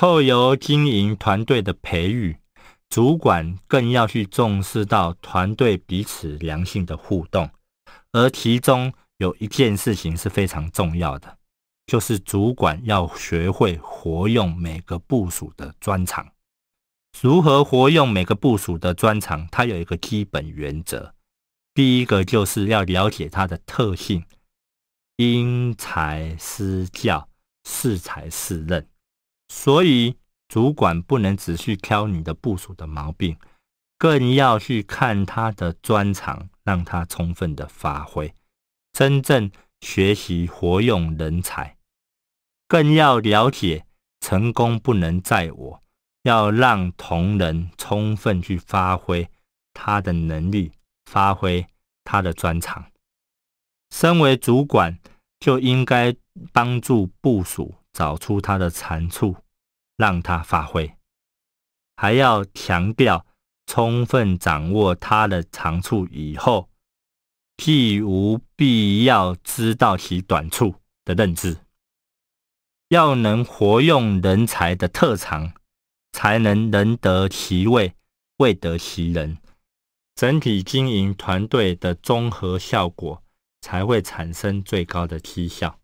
后由经营团队的培育，主管更要去重视到团队彼此良性的互动，而其中有一件事情是非常重要的，就是主管要学会活用每个部署的专长。如何活用每个部署的专长？它有一个基本原则，第一个就是要了解它的特性，因材施教，适才适任。所以，主管不能只去挑你的部署的毛病，更要去看他的专长，让他充分的发挥，真正学习活用人才。更要了解成功不能在我，要让同仁充分去发挥他的能力，发挥他的专长。身为主管，就应该帮助部署。找出他的长处，让他发挥；还要强调充分掌握他的长处以后，既无必要知道其短处的认知，要能活用人才的特长，才能人得其位，位得其人，整体经营团队的综合效果才会产生最高的绩效。